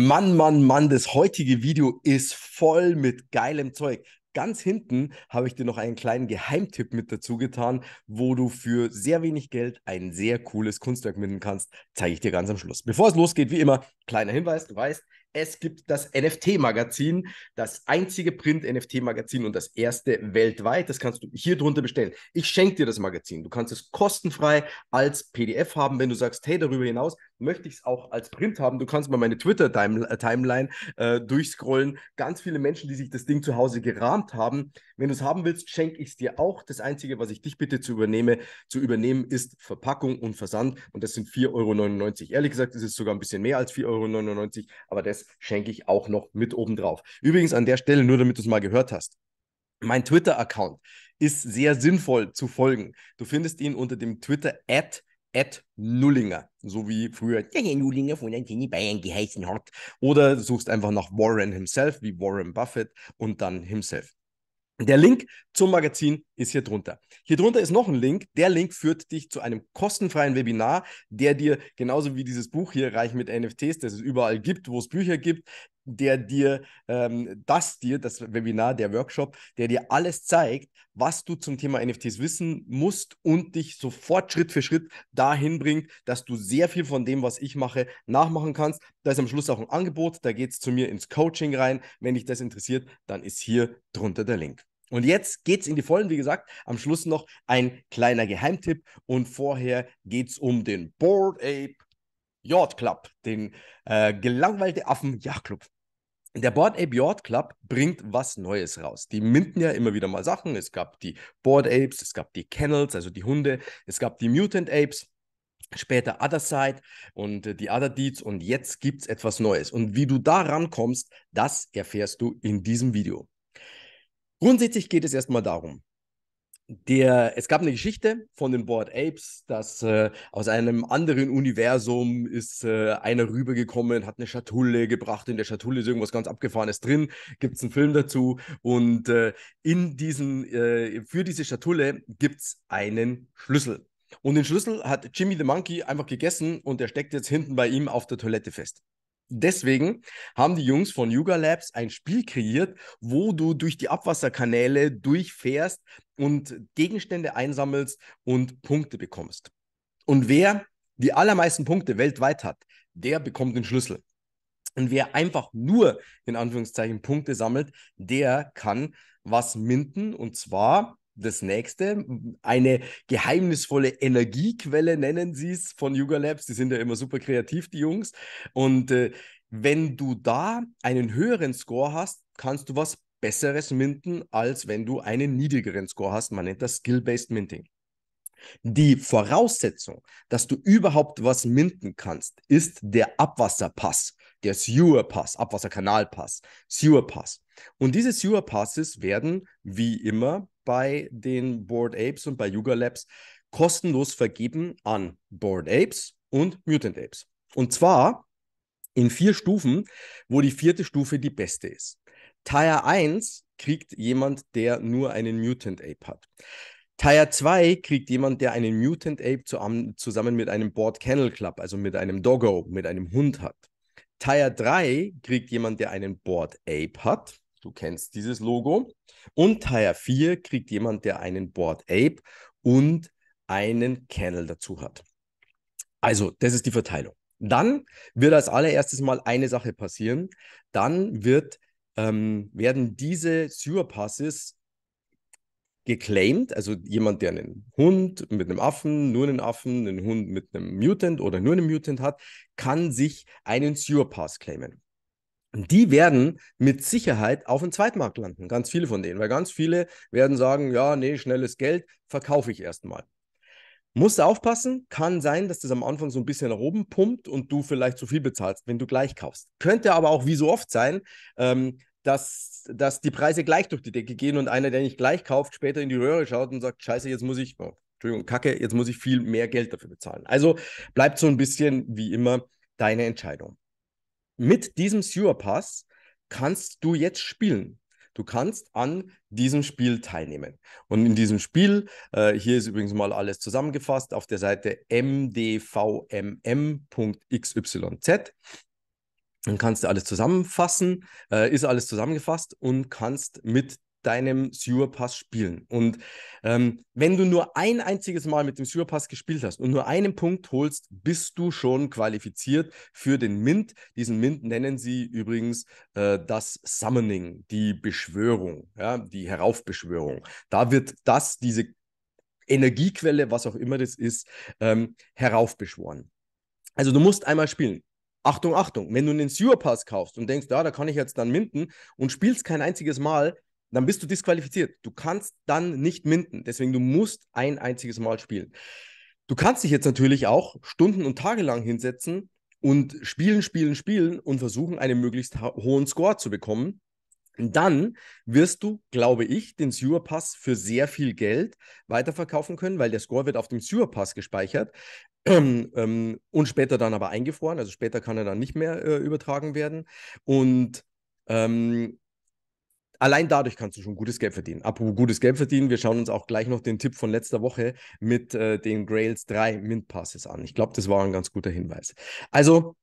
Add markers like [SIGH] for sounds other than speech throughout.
Mann, Mann, Mann, das heutige Video ist voll mit geilem Zeug. Ganz hinten habe ich dir noch einen kleinen Geheimtipp mit dazu getan, wo du für sehr wenig Geld ein sehr cooles Kunstwerk minden kannst. Zeige ich dir ganz am Schluss. Bevor es losgeht, wie immer, kleiner Hinweis, du weißt, es gibt das NFT-Magazin, das einzige Print-NFT-Magazin und das erste weltweit. Das kannst du hier drunter bestellen. Ich schenke dir das Magazin. Du kannst es kostenfrei als PDF haben, wenn du sagst, hey, darüber hinaus möchte ich es auch als Print haben. Du kannst mal meine Twitter-Timeline äh, äh, durchscrollen. Ganz viele Menschen, die sich das Ding zu Hause gerahmt haben. Wenn du es haben willst, schenke ich es dir auch. Das Einzige, was ich dich bitte zu, übernehme, zu übernehmen, ist Verpackung und Versand. Und das sind 4,99 Euro. Ehrlich gesagt, ist sogar ein bisschen mehr als 4,99 Euro. Aber das schenke ich auch noch mit oben drauf. Übrigens an der Stelle, nur damit du es mal gehört hast. Mein Twitter-Account ist sehr sinnvoll zu folgen. Du findest ihn unter dem Twitter-Ad at Nullinger, so wie früher der Herr Nullinger von Antenne Bayern geheißen hat. Oder du suchst einfach nach Warren himself, wie Warren Buffett und dann himself. Der Link zum Magazin ist hier drunter. Hier drunter ist noch ein Link. Der Link führt dich zu einem kostenfreien Webinar, der dir genauso wie dieses Buch hier reich mit NFTs, das es überall gibt, wo es Bücher gibt, der dir ähm, das dir, das Webinar, der Workshop, der dir alles zeigt, was du zum Thema NFTs wissen musst und dich sofort Schritt für Schritt dahin bringt, dass du sehr viel von dem, was ich mache, nachmachen kannst. Da ist am Schluss auch ein Angebot, da geht es zu mir ins Coaching rein. Wenn dich das interessiert, dann ist hier drunter der Link. Und jetzt geht es in die Vollen, wie gesagt, am Schluss noch ein kleiner Geheimtipp und vorher geht es um den Board Ape Yacht Club, den äh, gelangweilte Affen Yacht Club der Board Ape Yacht Club bringt was Neues raus. Die minten ja immer wieder mal Sachen. Es gab die Board Apes, es gab die Kennels, also die Hunde, es gab die Mutant Apes, später Other Side und äh, die Other Deeds und jetzt gibt es etwas Neues. Und wie du da rankommst, das erfährst du in diesem Video. Grundsätzlich geht es erstmal darum, der, es gab eine Geschichte von den Board Apes, dass äh, aus einem anderen Universum ist äh, einer rübergekommen, hat eine Schatulle gebracht, in der Schatulle ist irgendwas ganz Abgefahrenes drin, gibt es einen Film dazu und äh, in diesen, äh, für diese Schatulle gibt es einen Schlüssel. Und den Schlüssel hat Jimmy the Monkey einfach gegessen und der steckt jetzt hinten bei ihm auf der Toilette fest. Deswegen haben die Jungs von Yuga Labs ein Spiel kreiert, wo du durch die Abwasserkanäle durchfährst und Gegenstände einsammelst und Punkte bekommst. Und wer die allermeisten Punkte weltweit hat, der bekommt den Schlüssel. Und wer einfach nur in Anführungszeichen Punkte sammelt, der kann was minden und zwar das nächste, eine geheimnisvolle Energiequelle nennen sie es von Yuga Labs. Die sind ja immer super kreativ, die Jungs. Und äh, wenn du da einen höheren Score hast, kannst du was Besseres minten, als wenn du einen niedrigeren Score hast. Man nennt das Skill-Based Minting. Die Voraussetzung, dass du überhaupt was minten kannst, ist der Abwasserpass, der Sewer Pass, Abwasserkanalpass, Sewer Pass. Und diese Sewer Passes werden, wie immer bei den Board Apes und bei Yuga Labs, kostenlos vergeben an Board Apes und Mutant Apes. Und zwar in vier Stufen, wo die vierte Stufe die beste ist. Tier 1 kriegt jemand, der nur einen Mutant Ape hat. Tier 2 kriegt jemand, der einen Mutant Ape zusammen mit einem Board Kennel Club, also mit einem Doggo, mit einem Hund hat. Tier 3 kriegt jemand, der einen Board Ape hat. Du kennst dieses Logo. Und Tire 4 kriegt jemand, der einen Board Ape und einen Kennel dazu hat. Also, das ist die Verteilung. Dann wird als allererstes mal eine Sache passieren. Dann wird, ähm, werden diese Sewer Passes geclaimed, also jemand, der einen Hund mit einem Affen, nur einen Affen, einen Hund mit einem Mutant oder nur einen Mutant hat, kann sich einen Sewer Pass claimen die werden mit Sicherheit auf dem Zweitmarkt landen, ganz viele von denen, weil ganz viele werden sagen, ja, nee, schnelles Geld verkaufe ich erstmal. Musst du aufpassen, kann sein, dass das am Anfang so ein bisschen nach oben pumpt und du vielleicht zu viel bezahlst, wenn du gleich kaufst. Könnte aber auch wie so oft sein, ähm, dass, dass die Preise gleich durch die Decke gehen und einer, der nicht gleich kauft, später in die Röhre schaut und sagt, scheiße, jetzt muss ich, oh, Entschuldigung, Kacke, jetzt muss ich viel mehr Geld dafür bezahlen. Also bleibt so ein bisschen wie immer deine Entscheidung mit diesem Sewer-Pass kannst du jetzt spielen. Du kannst an diesem Spiel teilnehmen. Und in diesem Spiel, äh, hier ist übrigens mal alles zusammengefasst auf der Seite mdvmm.xyz. Dann kannst du alles zusammenfassen, äh, ist alles zusammengefasst und kannst mit deinem Sewer Pass spielen. Und ähm, wenn du nur ein einziges Mal mit dem Sewer Pass gespielt hast und nur einen Punkt holst, bist du schon qualifiziert für den Mint. Diesen Mint nennen sie übrigens äh, das Summoning, die Beschwörung, ja, die Heraufbeschwörung. Da wird das, diese Energiequelle, was auch immer das ist, ähm, heraufbeschworen. Also du musst einmal spielen. Achtung, Achtung, wenn du einen Sewer Pass kaufst und denkst, ja, da kann ich jetzt dann minden und spielst kein einziges Mal, dann bist du disqualifiziert. Du kannst dann nicht minden. Deswegen, du musst ein einziges Mal spielen. Du kannst dich jetzt natürlich auch Stunden und Tage lang hinsetzen und spielen, spielen, spielen und versuchen, einen möglichst hohen Score zu bekommen. Dann wirst du, glaube ich, den Sewer Pass für sehr viel Geld weiterverkaufen können, weil der Score wird auf dem Sewer Pass gespeichert ähm, [CLEARS THROAT] ähm, und später dann aber eingefroren. Also später kann er dann nicht mehr äh, übertragen werden. Und ähm, allein dadurch kannst du schon gutes Geld verdienen. Apropos gutes Geld verdienen, wir schauen uns auch gleich noch den Tipp von letzter Woche mit äh, den Grails 3 Mint Passes an. Ich glaube, das war ein ganz guter Hinweis. Also,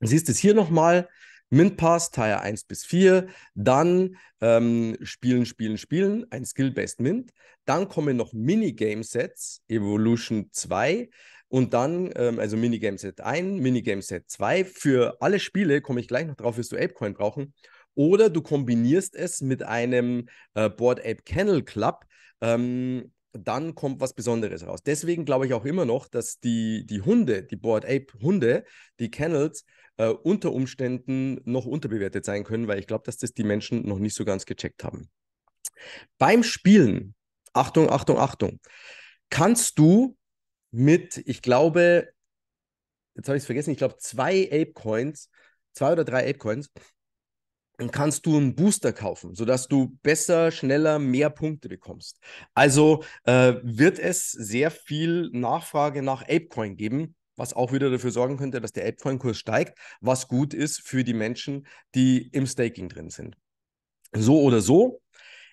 siehst es hier nochmal. Mint Pass, Tier 1 bis 4, dann ähm, spielen, spielen, spielen, ein Skill-Based Mint. Dann kommen noch Minigame-Sets, Evolution 2, und dann, ähm, also Minigame Set 1, Minigame Set 2. Für alle Spiele komme ich gleich noch drauf, wirst du Apecoin brauchen. Oder du kombinierst es mit einem äh, Board Ape Kennel Club. Ähm, dann kommt was Besonderes raus. Deswegen glaube ich auch immer noch, dass die, die Hunde, die Board Ape Hunde, die Kennels, äh, unter Umständen noch unterbewertet sein können, weil ich glaube, dass das die Menschen noch nicht so ganz gecheckt haben. Beim Spielen, Achtung, Achtung, Achtung, kannst du mit, ich glaube, jetzt habe ich es vergessen, ich glaube, zwei Ape Coins, zwei oder drei Ape Coins, kannst du einen Booster kaufen, sodass du besser, schneller, mehr Punkte bekommst. Also äh, wird es sehr viel Nachfrage nach Apecoin geben, was auch wieder dafür sorgen könnte, dass der Apecoin-Kurs steigt, was gut ist für die Menschen, die im Staking drin sind. So oder so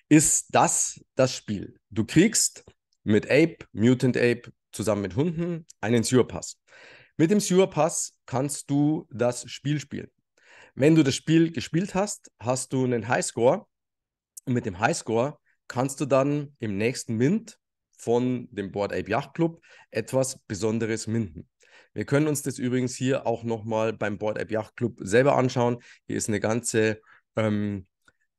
ist das das Spiel. Du kriegst mit Ape, Mutant Ape, zusammen mit Hunden einen Sewer Pass. Mit dem Sewer Pass kannst du das Spiel spielen wenn du das Spiel gespielt hast, hast du einen Highscore. Und mit dem Highscore kannst du dann im nächsten Mint von dem Board Ape Yacht Club etwas Besonderes minden. Wir können uns das übrigens hier auch nochmal beim Board Ape Yacht Club selber anschauen. Hier ist eine ganze, ähm,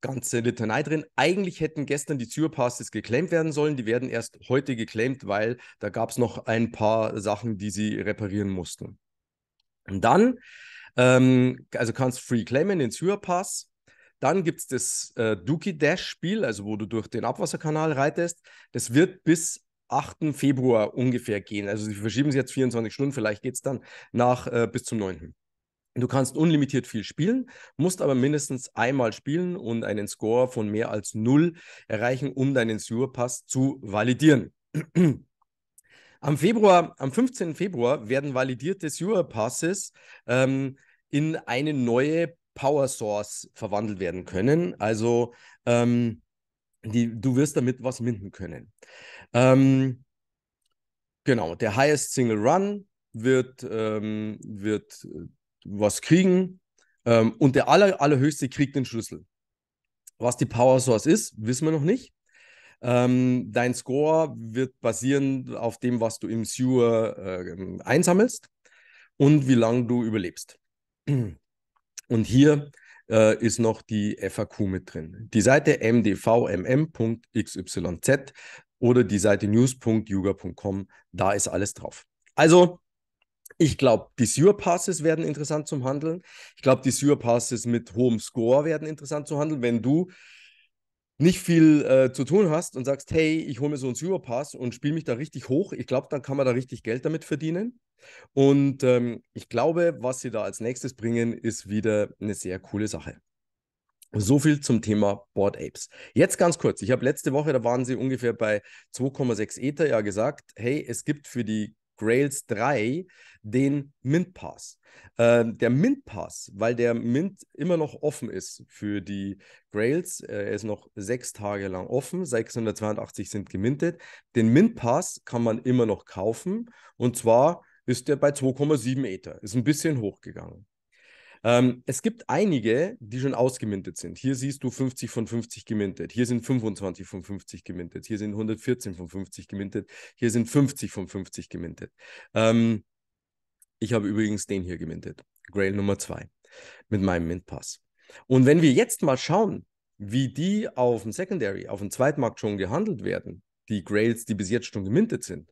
ganze Litanei drin. Eigentlich hätten gestern die Zür Passes geclaimt werden sollen. Die werden erst heute geclaimed, weil da gab es noch ein paar Sachen, die sie reparieren mussten. Und dann ähm, also kannst free claimen den Syrer-Pass. Dann gibt es das äh, Dookie Dash-Spiel, also wo du durch den Abwasserkanal reitest. Das wird bis 8. Februar ungefähr gehen. Also sie verschieben es jetzt 24 Stunden, vielleicht geht es dann nach äh, bis zum 9. Du kannst unlimitiert viel spielen, musst aber mindestens einmal spielen und einen Score von mehr als 0 erreichen, um deinen Sewer Pass zu validieren. Am Februar, am 15. Februar werden validierte Sewer Passes ähm, in eine neue Power Source verwandelt werden können. Also ähm, die, du wirst damit was minden können. Ähm, genau, der Highest Single Run wird, ähm, wird äh, was kriegen ähm, und der aller, allerhöchste kriegt den Schlüssel. Was die Power Source ist, wissen wir noch nicht. Ähm, dein Score wird basieren auf dem, was du im Sewer äh, einsammelst und wie lange du überlebst. [CLEARS THROAT] Und hier äh, ist noch die FAQ mit drin. Die Seite mdvmm.xyz oder die Seite news.yuga.com, da ist alles drauf. Also, ich glaube, die Sewer Passes werden interessant zum Handeln. Ich glaube, die Sewer Passes mit hohem Score werden interessant zu handeln. Wenn du nicht viel äh, zu tun hast und sagst, hey, ich hole mir so einen Superpass und spiele mich da richtig hoch, ich glaube, dann kann man da richtig Geld damit verdienen. Und ähm, ich glaube, was sie da als nächstes bringen, ist wieder eine sehr coole Sache. So viel zum Thema Board Apes. Jetzt ganz kurz. Ich habe letzte Woche, da waren sie ungefähr bei 2,6 Ether, ja gesagt, hey, es gibt für die Grails 3 den Mint Pass. Ähm, der Mint Pass, weil der Mint immer noch offen ist für die Grails, äh, er ist noch sechs Tage lang offen, 682 sind gemintet. Den Mint Pass kann man immer noch kaufen und zwar ist der bei 2,7 Ether, ist ein bisschen hochgegangen. Ähm, es gibt einige, die schon ausgemintet sind. Hier siehst du 50 von 50 gemintet. Hier sind 25 von 50 gemintet. Hier sind 114 von 50 gemintet. Hier sind 50 von 50 gemintet. Ähm, ich habe übrigens den hier gemintet. Grail Nummer 2 mit meinem Mintpass. Und wenn wir jetzt mal schauen, wie die auf dem Secondary, auf dem Zweitmarkt schon gehandelt werden, die Grails, die bis jetzt schon gemintet sind,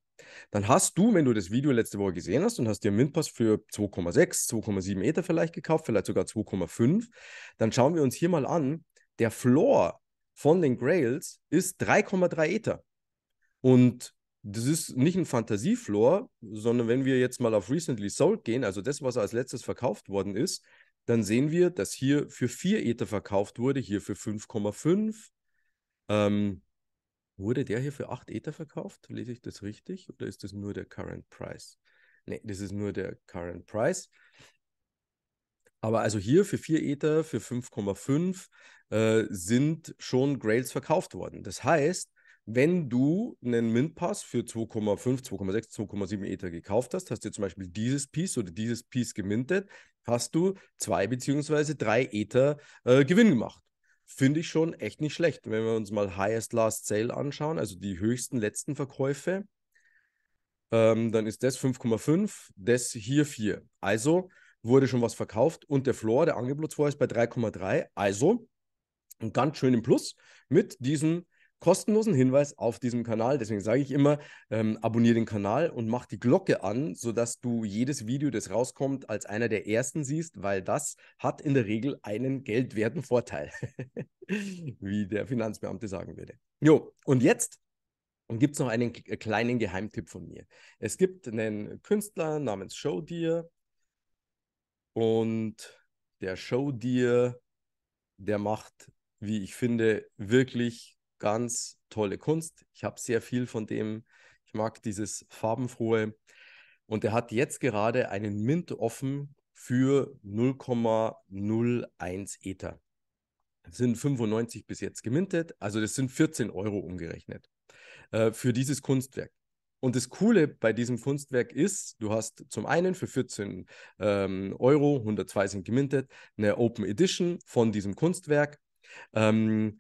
dann hast du, wenn du das Video letzte Woche gesehen hast und hast dir MintPass für 2,6, 2,7 Ether vielleicht gekauft, vielleicht sogar 2,5, dann schauen wir uns hier mal an, der Floor von den Grails ist 3,3 Ether. Und das ist nicht ein Fantasiefloor, sondern wenn wir jetzt mal auf Recently Sold gehen, also das, was als letztes verkauft worden ist, dann sehen wir, dass hier für 4 Ether verkauft wurde, hier für 5,5. Ähm, Wurde der hier für 8 Ether verkauft? Lese ich das richtig? Oder ist das nur der Current Price? Ne, das ist nur der Current Price. Aber also hier für 4 Ether, für 5,5 äh, sind schon Grails verkauft worden. Das heißt, wenn du einen Mintpass für 2,5, 2,6, 2,7 Ether gekauft hast, hast du zum Beispiel dieses Piece oder dieses Piece gemintet, hast du 2 bzw. 3 Ether äh, Gewinn gemacht finde ich schon echt nicht schlecht. Wenn wir uns mal Highest Last Sale anschauen, also die höchsten letzten Verkäufe, ähm, dann ist das 5,5, das hier 4. Also wurde schon was verkauft und der Floor, der Angebotsfloor ist bei 3,3, also ganz schön im Plus mit diesen kostenlosen Hinweis auf diesem Kanal. Deswegen sage ich immer, ähm, abonniere den Kanal und mach die Glocke an, sodass du jedes Video, das rauskommt, als einer der ersten siehst, weil das hat in der Regel einen geldwerten Vorteil, [LAUGHS] wie der Finanzbeamte sagen würde. Jo, und jetzt gibt es noch einen kleinen Geheimtipp von mir. Es gibt einen Künstler namens Showdeer und der Showdeer, der macht, wie ich finde, wirklich ganz tolle Kunst. Ich habe sehr viel von dem. Ich mag dieses farbenfrohe. Und er hat jetzt gerade einen Mint offen für 0,01 Ether. Das sind 95 bis jetzt gemintet, also das sind 14 Euro umgerechnet äh, für dieses Kunstwerk. Und das Coole bei diesem Kunstwerk ist, du hast zum einen für 14 ähm, Euro, 102 sind gemintet, eine Open Edition von diesem Kunstwerk. Ähm,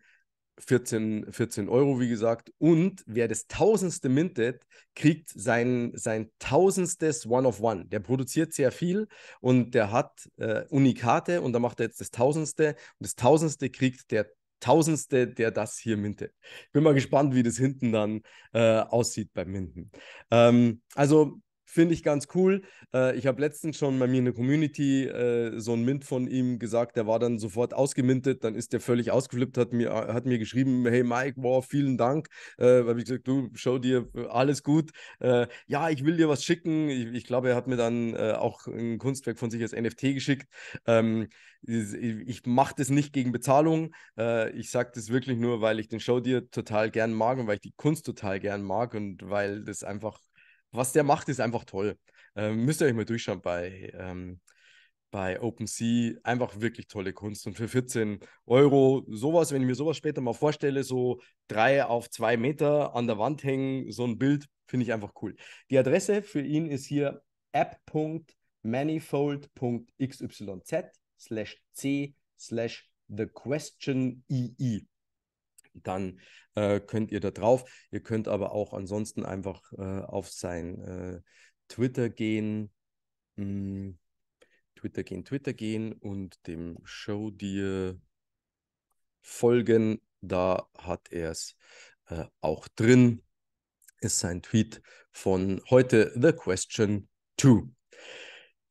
14, 14 Euro, wie gesagt. Und wer das tausendste mintet, kriegt sein, sein tausendstes One-of-One. Der produziert sehr viel und der hat äh, Unikate und da macht er jetzt das tausendste. Und das tausendste kriegt der tausendste, der das hier mintet. Ich bin mal gespannt, wie das hinten dann äh, aussieht beim Minden. Ähm, also Finde ich ganz cool. Äh, ich habe letztens schon bei mir in der Community äh, so ein Mint von ihm gesagt, der war dann sofort ausgemintet, dann ist der völlig ausgeflippt, hat mir, äh, hat mir geschrieben, hey Mike, wow, vielen Dank. Äh, habe ich gesagt, du, schau dir, äh, alles gut. Äh, ja, ich will dir was schicken. Ich, ich glaube, er hat mir dann äh, auch ein Kunstwerk von sich als NFT geschickt. Ähm, ich mache das nicht gegen Bezahlung. ich sage das wirklich nur, weil ich den Show dir total gern mag und weil ich die Kunst total gern mag und weil das einfach was der macht, ist einfach toll. Ähm, müsst ihr euch mal durchschauen bei, ähm, bei OpenSea. Einfach wirklich tolle Kunst. Und für 14 Euro sowas, wenn ich mir sowas später mal vorstelle, so drei auf zwei Meter an der Wand hängen, so ein Bild, finde ich einfach cool. Die Adresse für ihn ist hier app.manifold.xyz slash c slash the question ii. E e dann äh, könnt ihr da drauf. Ihr könnt aber auch ansonsten einfach äh, auf sein äh, Twitter gehen, hm, Twitter gehen, Twitter gehen und dem Show dir folgen. Da hat er es äh, auch drin. Ist sein Tweet von heute The Question 2.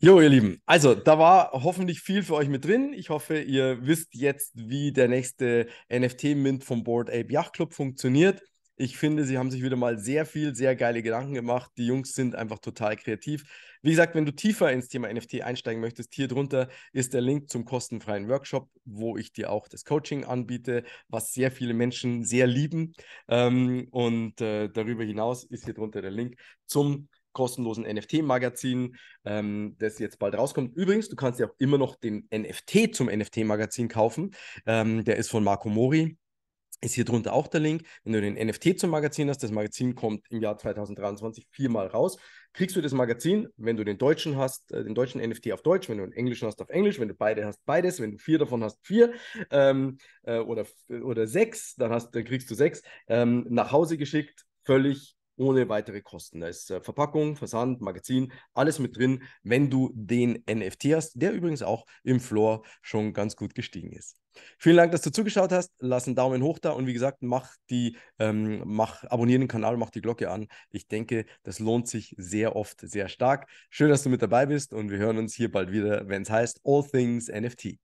Jo, ihr Lieben. Also, da war hoffentlich viel für euch mit drin. Ich hoffe, ihr wisst jetzt, wie der nächste NFT-Mint vom Board Ape Yacht Club funktioniert. Ich finde, sie haben sich wieder mal sehr viel, sehr geile Gedanken gemacht. Die Jungs sind einfach total kreativ. Wie gesagt, wenn du tiefer ins Thema NFT einsteigen möchtest, hier drunter ist der Link zum kostenfreien Workshop, wo ich dir auch das Coaching anbiete, was sehr viele Menschen sehr lieben. Ähm, und äh, darüber hinaus ist hier drunter der Link zum kostenlosen NFT-Magazin, ähm, das jetzt bald rauskommt. Übrigens, du kannst ja auch immer noch den NFT zum NFT-Magazin kaufen. Ähm, der ist von Marco Mori. Ist hier drunter auch der Link. Wenn du den NFT zum Magazin hast, das Magazin kommt im Jahr 2023 viermal raus. Kriegst du das Magazin, wenn du den deutschen hast, äh, den deutschen NFT auf Deutsch, wenn du den englischen hast, auf Englisch, wenn du beide hast, beides, wenn du vier davon hast, vier ähm, äh, oder, oder sechs, dann, hast, dann kriegst du sechs ähm, nach Hause geschickt, völlig ohne weitere Kosten. Da ist äh, Verpackung, Versand, Magazin, alles mit drin, wenn du den NFT hast, der übrigens auch im Floor schon ganz gut gestiegen ist. Vielen Dank, dass du zugeschaut hast. Lass einen Daumen hoch da und wie gesagt, mach die, ähm, mach, abonniere den Kanal, mach die Glocke an. Ich denke, das lohnt sich sehr oft, sehr stark. Schön, dass du mit dabei bist und wir hören uns hier bald wieder, wenn es heißt All Things NFT.